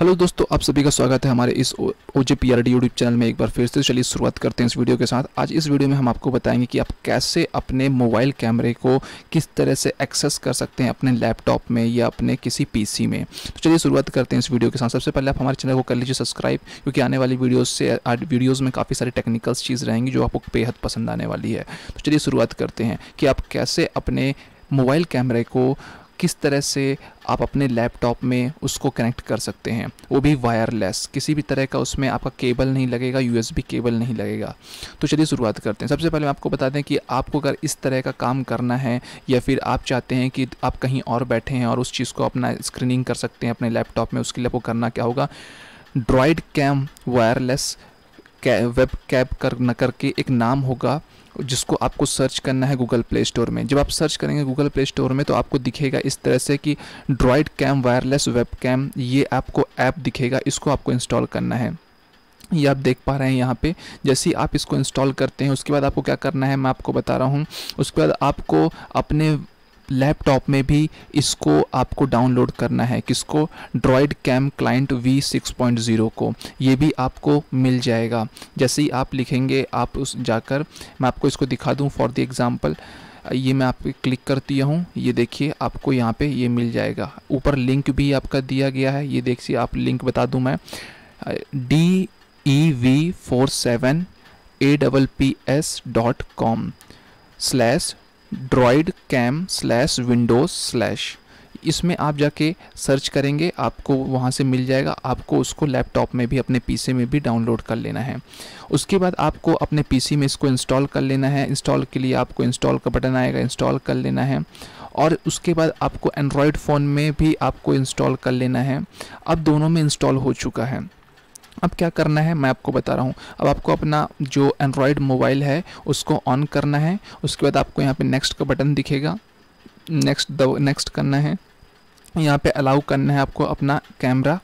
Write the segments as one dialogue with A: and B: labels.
A: hello दोस्तों आप सभी का स्वागत है हमारे इस O J P R D YouTube channel में एक बार फिर से चलिए शुरुआत करते हैं इस वीडियो के साथ आज इस वीडियो में हम आपको बताएंगे कि आप कैसे अपने मोबाइल कैमरे को किस तरह से एक्सेस कर सकते हैं अपने लैपटॉप में या अपने किसी पीसी में तो चलिए शुरुआत करते हैं इस वीडियो के साथ सबसे पहले आप हमारे चैनल को कर लीजिए सब्सक्राइब क्योंकि आने वाली वीडियोज़ से वीडियोज़ में काफ़ी सारी टेक्निकल्स चीज़ रहेंगी जो आपको बेहद पसंद आने वाली है तो चलिए शुरुआत करते हैं कि आप कैसे अपने मोबाइल कैमरे को किस तरह से आप अपने लैपटॉप में उसको कनेक्ट कर सकते हैं वो भी वायरलेस किसी भी तरह का उसमें आपका केबल नहीं लगेगा यूएसबी केबल नहीं लगेगा तो चलिए शुरुआत करते हैं सबसे पहले आपको बता दें कि आपको अगर इस तरह का काम करना है या फिर आप चाहते हैं कि आप कहीं और बैठे हैं और उस चीज़ को अपना स्क्रीनिंग कर सकते हैं अपने लैपटॉप में उसके लिए आपको करना क्या होगा DroidCam wireless webcam कर न करके एक नाम होगा जिसको आपको सर्च करना है गूगल प्ले स्टोर में जब आप सर्च करेंगे गूगल प्ले स्टोर में तो आपको दिखेगा इस तरह से कि DroidCam wireless webcam ये आपको ऐप दिखेगा इसको आपको इंस्टॉल करना है ये आप देख पा रहे हैं यहाँ पे जैसे ही आप इसको इंस्टॉल करते हैं उसके बाद आपको क्या करना है मैं आपको बता रहा हूँ उसके बाद आपको अपने लैपटॉप में भी इसको आपको डाउनलोड करना है किसको DroidCam client v six point zero को ये भी आपको मिल जाएगा जैसे ही आप लिखेंगे आप उस जाकर मैं आपको इसको दिखा दूँ फॉर द एग्ज़ाम्पल ये मैं आप क्लिक करती हूँ ये देखिए आपको यहाँ पे ये मिल जाएगा ऊपर लिंक भी आपका दिया गया है ये देखिए आप लिंक बता दूँ मैं D E V four seven A double P S dot com slash DroidCam slash Windows slash इसमें आप जाके सर्च करेंगे आपको वहाँ से मिल जाएगा आपको उसको लैपटॉप में भी अपने पीसी में भी डाउनलोड कर लेना है उसके बाद आपको अपने पीसी में इसको इंस्टॉल कर लेना है इंस्टॉल के लिए आपको इंस्टॉल का बटन आएगा इंस्टॉल कर लेना है और उसके बाद आपको एंड्रॉयड फ़ोन में भी आपको इंस्टॉल कर लेना है अब दोनों में इंस्टॉल हो चुका है अब क्या करना है मैं आपको बता रहा हूँ अब आपको अपना जो एंड्रॉयड मोबाइल है उसको ऑन करना है उसके बाद आपको यहाँ पे नेक्स्ट का बटन दिखेगा नेक्स्ट द नेक्स्ट करना है यहाँ पे अलाउ करना है आपको अपना कैमरा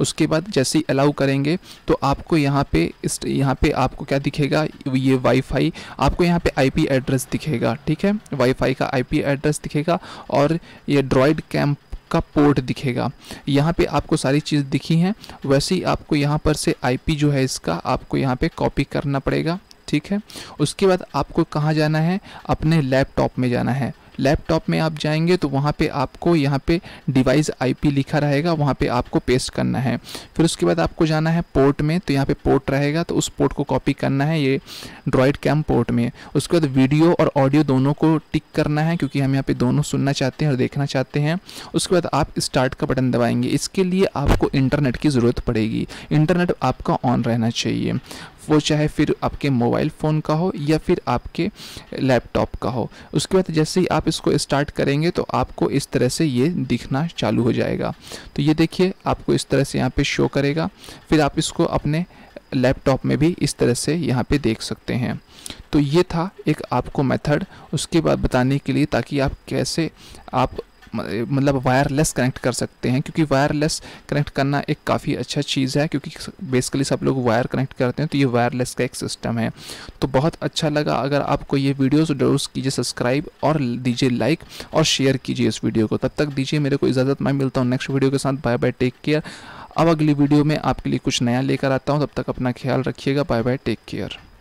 A: उसके बाद जैसे ही अलाउ करेंगे तो आपको यहाँ पे इस यहाँ पे आपको क्या दिखेगा ये वाईफाई आपको यहाँ पे आईपी एड्रेस दिखेगा ठीक है वाईफाई का आईपी एड्रेस दिखेगा और ये ड्रॉइड कैम आपका पोर्ट दिखेगा यहाँ पे आपको सारी चीज़ दिखी हैं वैसे ही आपको यहाँ पर से आईपी जो है इसका आपको यहाँ पे कॉपी करना पड़ेगा ठीक है उसके बाद आपको कहाँ जाना है अपने लैपटॉप में जाना है लैपटॉप में आप जाएंगे तो वहाँ पे आपको यहाँ पे डिवाइस आईपी लिखा रहेगा वहाँ पे आपको पेस्ट करना है फिर उसके बाद आपको जाना है पोर्ट में तो यहाँ पे पोर्ट रहेगा तो उस पोर्ट को कॉपी करना है ये ड्रॉइड कैम पोर्ट में उसके बाद वीडियो और ऑडियो दोनों को टिक करना है क्योंकि हम यहाँ पर दोनों सुनना चाहते हैं और देखना चाहते हैं उसके बाद आप स्टार्ट का बटन दबाएंगे इसके लिए आपको इंटरनेट की ज़रूरत पड़ेगी इंटरनेट आपका ऑन रहना चाहिए वो चाहे फिर आपके मोबाइल फ़ोन का हो या फिर आपके लैपटॉप का हो उसके बाद जैसे ही आप इसको स्टार्ट करेंगे तो आपको इस तरह से ये दिखना चालू हो जाएगा तो ये देखिए आपको इस तरह से यहाँ पे शो करेगा फिर आप इसको अपने लैपटॉप में भी इस तरह से यहाँ पे देख सकते हैं तो ये था एक आपको मेथड उसके बाद बताने के लिए ताकि आप कैसे आप मतलब वायरलेस कनेक्ट कर सकते हैं क्योंकि वायरलेस कनेक्ट करना एक काफ़ी अच्छा चीज़ है क्योंकि बेसिकली सब लोग वायर कनेक्ट करते हैं तो ये वायरलेस का एक सिस्टम है तो बहुत अच्छा लगा अगर आपको ये वीडियो तो जरूर कीजिए सब्सक्राइब और दीजिए लाइक और शेयर कीजिए इस वीडियो को तब तक दीजिए मेरे को इजाज़त मैं मिलता हूँ नेक्स्ट वीडियो के साथ बाय बाय टेक केयर अब अगली वीडियो में आपके लिए कुछ नया लेकर आता हूँ तब तक अपना ख्याल रखिएगा बाय बाय टेक केयर